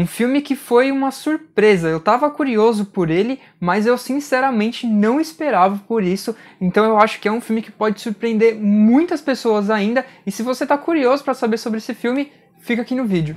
Um filme que foi uma surpresa. Eu estava curioso por ele, mas eu sinceramente não esperava por isso. Então eu acho que é um filme que pode surpreender muitas pessoas ainda. E se você está curioso para saber sobre esse filme, fica aqui no vídeo.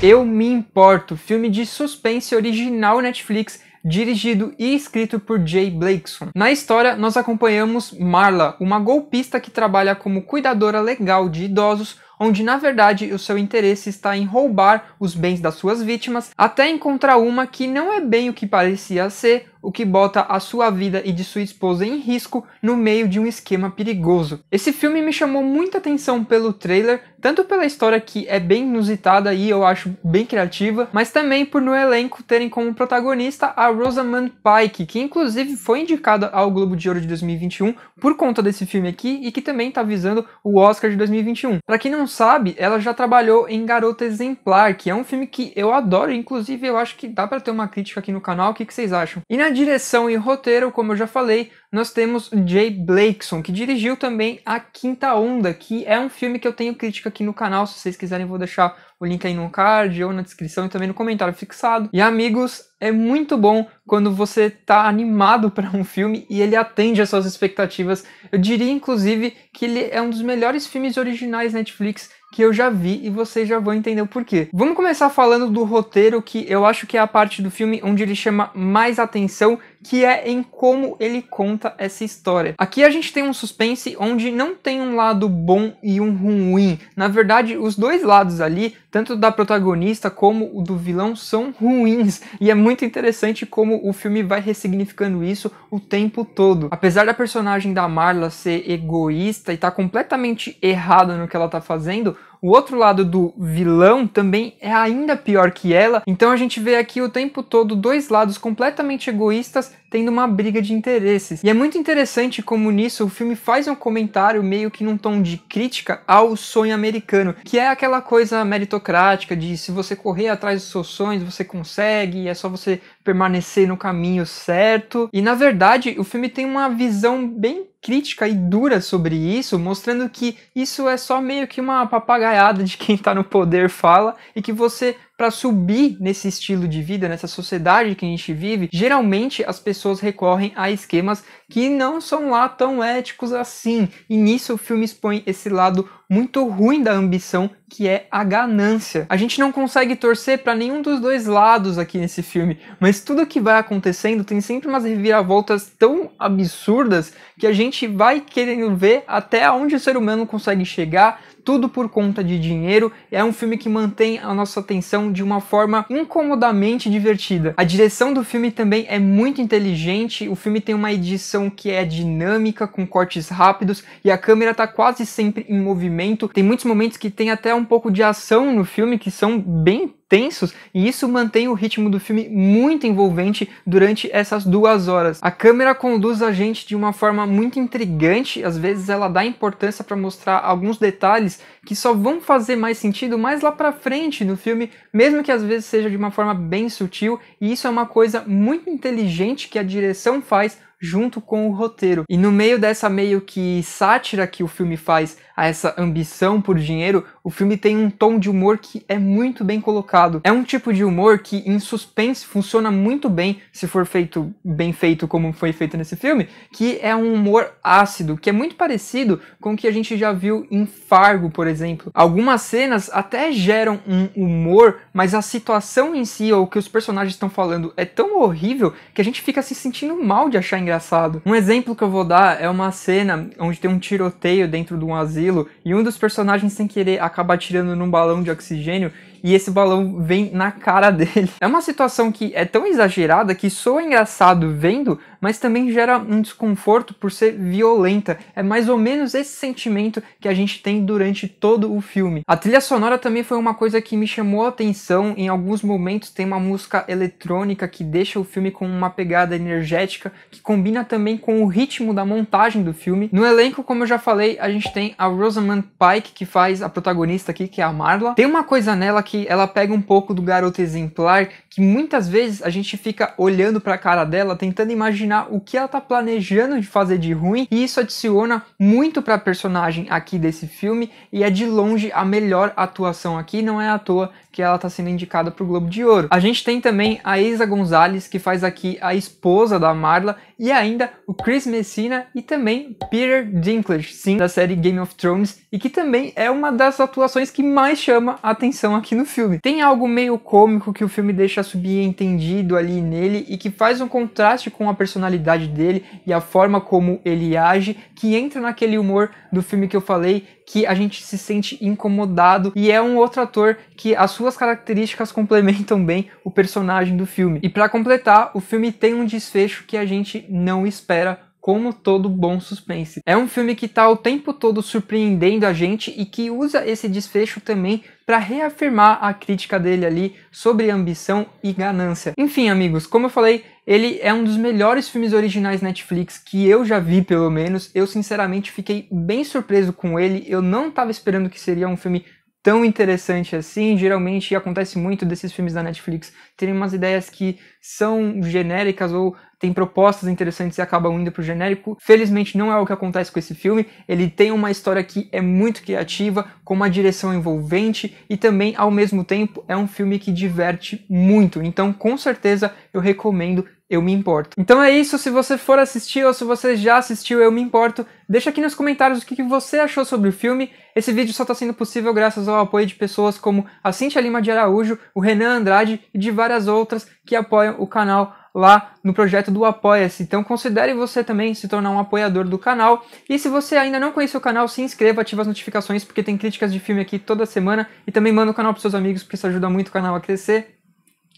Eu Me Importo, filme de suspense original Netflix, dirigido e escrito por Jay Blakeson. Na história, nós acompanhamos Marla, uma golpista que trabalha como cuidadora legal de idosos, onde na verdade o seu interesse está em roubar os bens das suas vítimas até encontrar uma que não é bem o que parecia ser o que bota a sua vida e de sua esposa em risco no meio de um esquema perigoso. Esse filme me chamou muita atenção pelo trailer, tanto pela história que é bem inusitada e eu acho bem criativa, mas também por no elenco terem como protagonista a Rosamund Pike, que inclusive foi indicada ao Globo de Ouro de 2021 por conta desse filme aqui e que também está visando o Oscar de 2021. Para quem não sabe, ela já trabalhou em Garota Exemplar, que é um filme que eu adoro, inclusive eu acho que dá para ter uma crítica aqui no canal, o que, que vocês acham? E na direção e roteiro, como eu já falei, nós temos Jay Blakeson, que dirigiu também A Quinta Onda, que é um filme que eu tenho crítica aqui no canal. Se vocês quiserem, vou deixar o link aí no card ou na descrição e também no comentário fixado. E amigos, é muito bom quando você está animado para um filme e ele atende às suas expectativas. Eu diria, inclusive, que ele é um dos melhores filmes originais Netflix que eu já vi e vocês já vão entender o porquê. Vamos começar falando do roteiro, que eu acho que é a parte do filme onde ele chama mais atenção que é em como ele conta essa história. Aqui a gente tem um suspense onde não tem um lado bom e um ruim. Na verdade, os dois lados ali, tanto da protagonista como o do vilão, são ruins. E é muito interessante como o filme vai ressignificando isso o tempo todo. Apesar da personagem da Marla ser egoísta e estar tá completamente errada no que ela está fazendo, o outro lado do vilão também é ainda pior que ela, então a gente vê aqui o tempo todo dois lados completamente egoístas tendo uma briga de interesses. E é muito interessante como nisso o filme faz um comentário meio que num tom de crítica ao sonho americano, que é aquela coisa meritocrática de se você correr atrás dos seus sonhos, você consegue, é só você permanecer no caminho certo. E na verdade, o filme tem uma visão bem crítica e dura sobre isso, mostrando que isso é só meio que uma papagaiada de quem está no poder fala e que você para subir nesse estilo de vida, nessa sociedade que a gente vive, geralmente as pessoas recorrem a esquemas que não são lá tão éticos assim. E nisso o filme expõe esse lado muito ruim da ambição, que é a ganância. A gente não consegue torcer para nenhum dos dois lados aqui nesse filme, mas tudo que vai acontecendo tem sempre umas reviravoltas tão absurdas que a gente vai querendo ver até onde o ser humano consegue chegar tudo por conta de dinheiro. É um filme que mantém a nossa atenção de uma forma incomodamente divertida. A direção do filme também é muito inteligente. O filme tem uma edição que é dinâmica, com cortes rápidos e a câmera tá quase sempre em movimento. Tem muitos momentos que tem até um pouco de ação no filme que são bem tensos e isso mantém o ritmo do filme muito envolvente durante essas duas horas. A câmera conduz a gente de uma forma muito intrigante, às vezes ela dá importância para mostrar alguns detalhes que só vão fazer mais sentido mais lá para frente no filme, mesmo que às vezes seja de uma forma bem sutil, e isso é uma coisa muito inteligente que a direção faz junto com o roteiro. E no meio dessa meio que sátira que o filme faz a essa ambição por dinheiro, o filme tem um tom de humor que é muito bem colocado. É um tipo de humor que em suspense funciona muito bem se for feito bem feito como foi feito nesse filme, que é um humor ácido, que é muito parecido com o que a gente já viu em Fargo, por exemplo. Algumas cenas até geram um humor, mas a situação em si ou o que os personagens estão falando é tão horrível que a gente fica se sentindo mal de achar engraçado engraçado. Um exemplo que eu vou dar é uma cena onde tem um tiroteio dentro de um asilo e um dos personagens, sem querer, acaba atirando num balão de oxigênio e esse balão vem na cara dele. É uma situação que é tão exagerada que soa engraçado vendo, mas também gera um desconforto por ser violenta. É mais ou menos esse sentimento que a gente tem durante todo o filme. A trilha sonora também foi uma coisa que me chamou a atenção. Em alguns momentos tem uma música eletrônica que deixa o filme com uma pegada energética que combina também com o ritmo da montagem do filme. No elenco, como eu já falei, a gente tem a Rosamund Pike que faz a protagonista aqui, que é a Marla. Tem uma coisa nela que que ela pega um pouco do garoto exemplar, que muitas vezes a gente fica olhando para a cara dela, tentando imaginar o que ela tá planejando de fazer de ruim, e isso adiciona muito para a personagem aqui desse filme e é de longe a melhor atuação aqui, não é à toa que ela tá sendo indicada pro Globo de Ouro. A gente tem também a Isa Gonzalez, que faz aqui a esposa da Marla, e ainda o Chris Messina e também Peter Dinklage, sim, da série Game of Thrones, e que também é uma das atuações que mais chama a atenção aqui no no filme. Tem algo meio cômico que o filme deixa subentendido ali nele e que faz um contraste com a personalidade dele e a forma como ele age, que entra naquele humor do filme que eu falei, que a gente se sente incomodado e é um outro ator que as suas características complementam bem o personagem do filme. E para completar, o filme tem um desfecho que a gente não espera como todo bom suspense. É um filme que está o tempo todo surpreendendo a gente e que usa esse desfecho também para reafirmar a crítica dele ali sobre ambição e ganância. Enfim, amigos, como eu falei, ele é um dos melhores filmes originais Netflix que eu já vi, pelo menos. Eu sinceramente fiquei bem surpreso com ele. Eu não estava esperando que seria um filme tão interessante assim. Geralmente acontece muito desses filmes da Netflix terem umas ideias que são genéricas ou tem propostas interessantes e acabam indo pro genérico. Felizmente não é o que acontece com esse filme. Ele tem uma história que é muito criativa, com uma direção envolvente e também ao mesmo tempo é um filme que diverte muito. Então, com certeza eu recomendo eu me importo. Então é isso, se você for assistir ou se você já assistiu Eu Me Importo, deixa aqui nos comentários o que você achou sobre o filme. Esse vídeo só está sendo possível graças ao apoio de pessoas como a Cintia Lima de Araújo, o Renan Andrade e de várias outras que apoiam o canal lá no projeto do Apoia-se. Então considere você também se tornar um apoiador do canal. E se você ainda não conhece o canal, se inscreva, ative as notificações, porque tem críticas de filme aqui toda semana. E também manda o canal para seus amigos, porque isso ajuda muito o canal a crescer.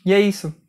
E é isso.